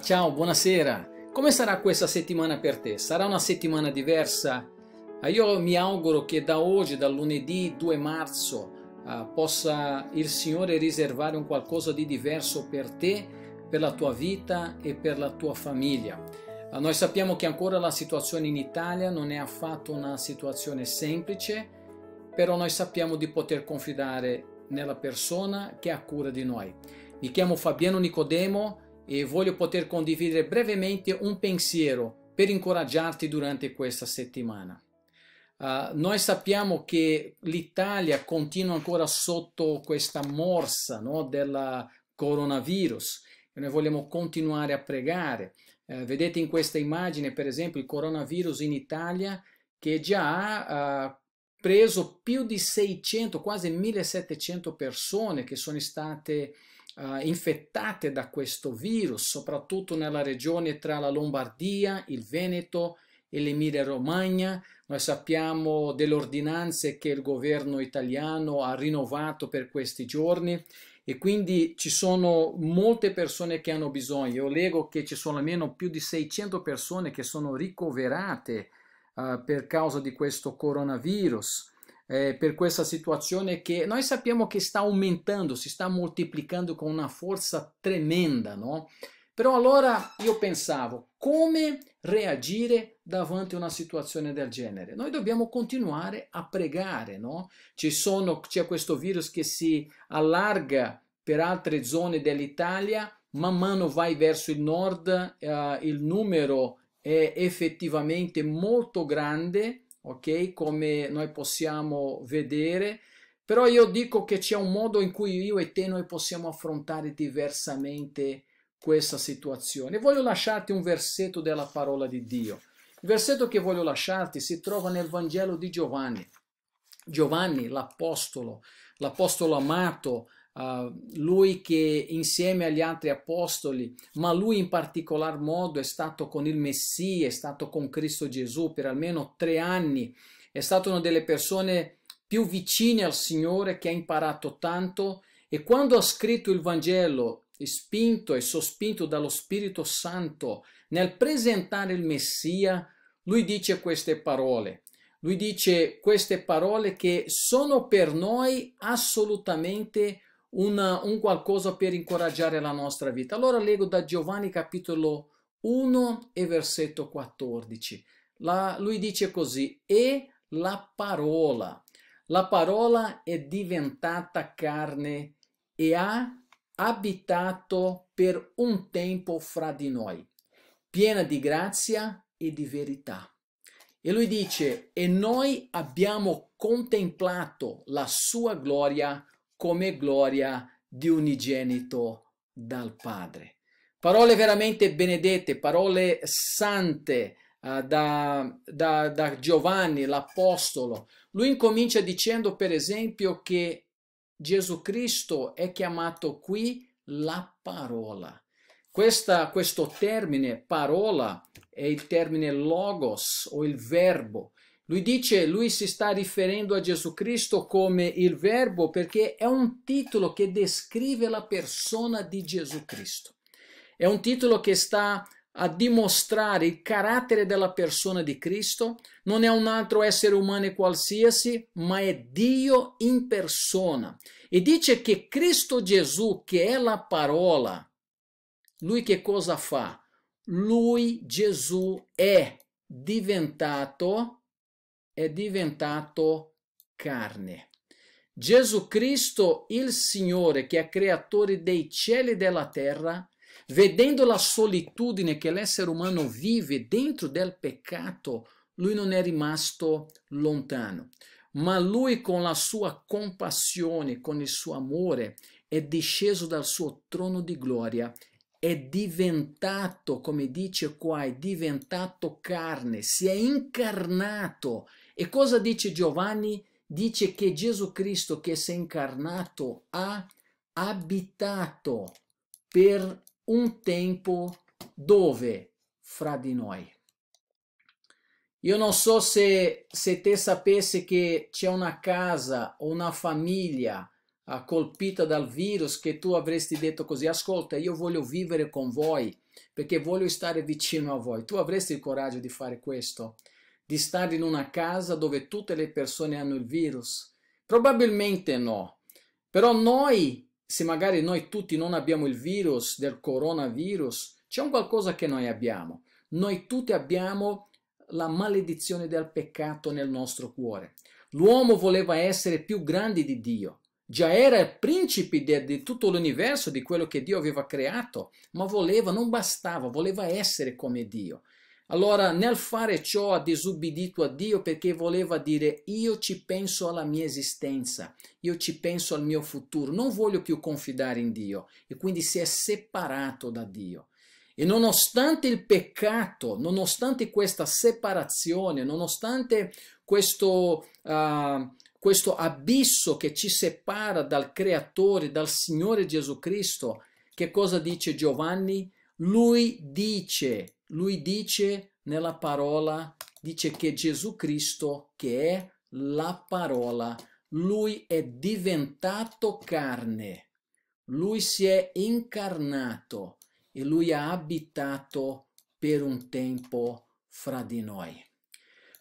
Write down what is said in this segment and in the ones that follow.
ciao, buonasera. Come sarà questa settimana per te? Sarà una settimana diversa? Ah, io mi auguro che da oggi, dal lunedì 2 marzo, ah, possa il Signore riservare un qualcosa di diverso per te, per la tua vita e per la tua famiglia. Ah, noi sappiamo che ancora la situazione in Italia non è affatto una situazione semplice, però noi sappiamo di poter confidare nella persona che ha cura di noi. Mi chiamo Fabiano Nicodemo e voglio poter condividere brevemente un pensiero per incoraggiarti durante questa settimana. Uh, noi sappiamo che l'Italia continua ancora sotto questa morsa no, del coronavirus e noi vogliamo continuare a pregare. Uh, vedete in questa immagine, per esempio, il coronavirus in Italia che già ha uh, preso più di 600, quasi 1700 persone che sono state eh, infettate da questo virus, soprattutto nella regione tra la Lombardia, il Veneto e l'Emilia Romagna. Noi sappiamo delle ordinanze che il governo italiano ha rinnovato per questi giorni e quindi ci sono molte persone che hanno bisogno. Io leggo che ci sono almeno più di 600 persone che sono ricoverate uh, per causa di questo coronavirus eh, per questa situazione che noi sappiamo che sta aumentando, si sta moltiplicando con una forza tremenda, no? Però allora io pensavo, come reagire davanti a una situazione del genere? Noi dobbiamo continuare a pregare, no? Ci Sono, c'è questo virus che si allarga per altre zone dell'Italia, man mano vai verso il nord, eh, il numero è effettivamente molto grande, ok? Come noi possiamo vedere, però io dico che c'è un modo in cui io e te noi possiamo affrontare diversamente questa situazione. Voglio lasciarti un versetto della parola di Dio. Il versetto che voglio lasciarti si trova nel Vangelo di Giovanni. Giovanni, l'apostolo, l'apostolo amato, Uh, lui che insieme agli altri apostoli, ma lui in particolar modo è stato con il Messia, è stato con Cristo Gesù per almeno tre anni, è stato una delle persone più vicine al Signore che ha imparato tanto e quando ha scritto il Vangelo, spinto e sospinto dallo Spirito Santo nel presentare il Messia, lui dice queste parole. Lui dice queste parole che sono per noi assolutamente una, un qualcosa per incoraggiare la nostra vita. Allora leggo da Giovanni capitolo 1 e versetto 14. La, lui dice così, e la parola, la parola è diventata carne e ha abitato per un tempo fra di noi, piena di grazia e di verità. E lui dice, e noi abbiamo contemplato la sua gloria come gloria di unigenito dal Padre. Parole veramente benedette, parole sante uh, da, da, da Giovanni l'Apostolo. Lui incomincia dicendo per esempio che Gesù Cristo è chiamato qui la parola. Questa, questo termine parola è il termine logos o il verbo lui dice, lui si sta riferendo a Gesù Cristo come il verbo perché è un titolo che descrive la persona di Gesù Cristo. È un titolo che sta a dimostrare il carattere della persona di Cristo, non è un altro essere umano qualsiasi, ma è Dio in persona. E dice che Cristo Gesù, che è la parola, lui che cosa fa? Lui Gesù è diventato è diventato carne. Gesù Cristo, il Signore, che è creatore dei cieli e della terra, vedendo la solitudine che l'essere umano vive dentro del peccato, lui non è rimasto lontano, ma lui con la sua compassione, con il suo amore, è disceso dal suo trono di gloria, è diventato, come dice qua, è diventato carne, si è incarnato e cosa dice Giovanni? Dice che Gesù Cristo che si è incarnato ha abitato per un tempo dove? Fra di noi. Io non so se, se te sapessi che c'è una casa o una famiglia colpita dal virus che tu avresti detto così, ascolta, io voglio vivere con voi perché voglio stare vicino a voi. Tu avresti il coraggio di fare questo? di stare in una casa dove tutte le persone hanno il virus? Probabilmente no, però noi, se magari noi tutti non abbiamo il virus del coronavirus, c'è un qualcosa che noi abbiamo. Noi tutti abbiamo la maledizione del peccato nel nostro cuore. L'uomo voleva essere più grande di Dio, già era il principe di, di tutto l'universo, di quello che Dio aveva creato, ma voleva, non bastava, voleva essere come Dio. Allora nel fare ciò ha disubbidito a Dio perché voleva dire io ci penso alla mia esistenza, io ci penso al mio futuro, non voglio più confidare in Dio e quindi si è separato da Dio. E nonostante il peccato, nonostante questa separazione, nonostante questo, uh, questo abisso che ci separa dal Creatore, dal Signore Gesù Cristo, che cosa dice Giovanni? Lui dice, lui dice nella parola, dice che Gesù Cristo, che è la parola, lui è diventato carne, lui si è incarnato e lui ha abitato per un tempo fra di noi.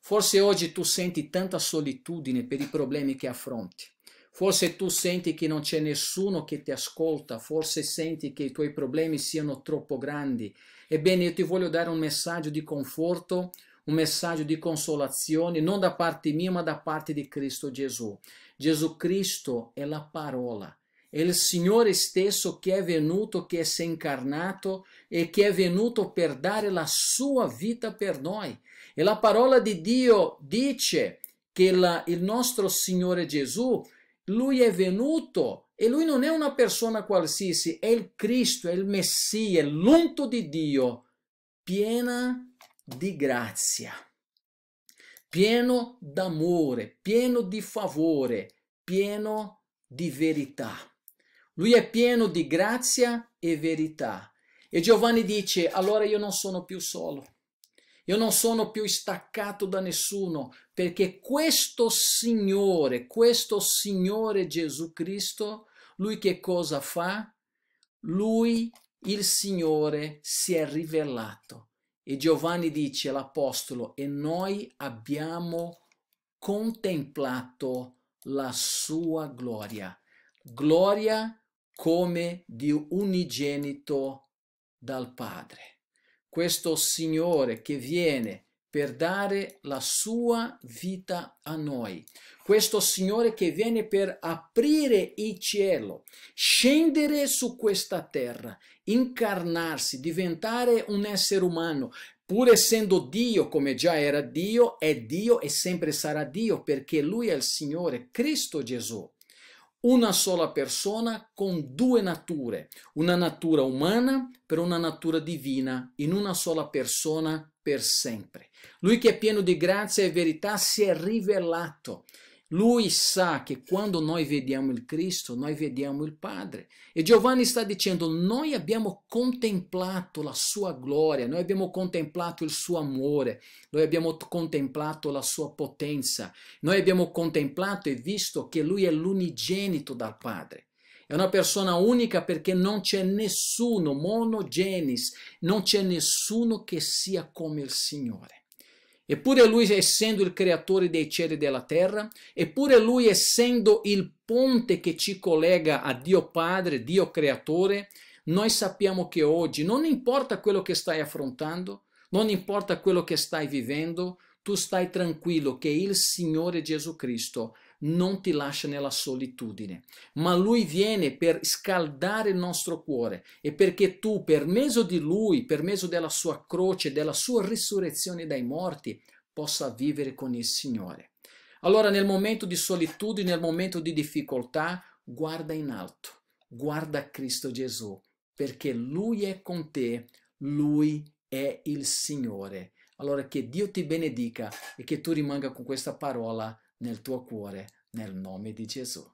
Forse oggi tu senti tanta solitudine per i problemi che affronti. Forse tu senti che non c'è nessuno che ti ascolta, forse senti che i tuoi problemi siano troppo grandi. Ebbene, io ti voglio dare un messaggio di conforto, un messaggio di consolazione, non da parte mia, ma da parte di Cristo Gesù. Gesù Cristo è la parola. È il Signore stesso che è venuto, che si è incarnato e che è venuto per dare la sua vita per noi. E la parola di Dio dice che la, il nostro Signore Gesù lui è venuto e lui non è una persona qualsiasi, è il Cristo, è il Messia, è l'unto di Dio, piena di grazia, pieno d'amore, pieno di favore, pieno di verità. Lui è pieno di grazia e verità. E Giovanni dice, allora io non sono più solo, io non sono più staccato da nessuno, perché questo Signore, questo Signore Gesù Cristo, lui che cosa fa? Lui, il Signore, si è rivelato. E Giovanni dice l'Apostolo, e noi abbiamo contemplato la sua gloria, gloria come di unigenito dal Padre. Questo Signore che viene per dare la sua vita a noi. Questo Signore che viene per aprire il cielo, scendere su questa terra, incarnarsi, diventare un essere umano, pur essendo Dio come già era Dio, è Dio e sempre sarà Dio perché Lui è il Signore, Cristo Gesù una sola persona con due nature, una natura umana per una natura divina, in una sola persona per sempre. Lui che è pieno di grazia e verità si è rivelato lui sa che quando noi vediamo il Cristo, noi vediamo il Padre. E Giovanni sta dicendo, noi abbiamo contemplato la sua gloria, noi abbiamo contemplato il suo amore, noi abbiamo contemplato la sua potenza, noi abbiamo contemplato e visto che lui è l'unigenito dal Padre. È una persona unica perché non c'è nessuno, monogenis, non c'è nessuno che sia come il Signore. Eppure lui essendo il creatore dei cieli e della terra, eppure lui essendo il ponte che ci collega a Dio Padre, Dio creatore, noi sappiamo che oggi non importa quello che stai affrontando, non importa quello che stai vivendo, tu stai tranquillo che il Signore Gesù Cristo non ti lascia nella solitudine, ma Lui viene per scaldare il nostro cuore e perché tu, per mezzo di Lui, per mezzo della sua croce, della sua risurrezione dai morti, possa vivere con il Signore. Allora nel momento di solitudine, nel momento di difficoltà, guarda in alto, guarda Cristo Gesù, perché Lui è con te, Lui è il Signore. Allora che Dio ti benedica e che tu rimanga con questa parola nel tuo cuore, nel nome di Gesù.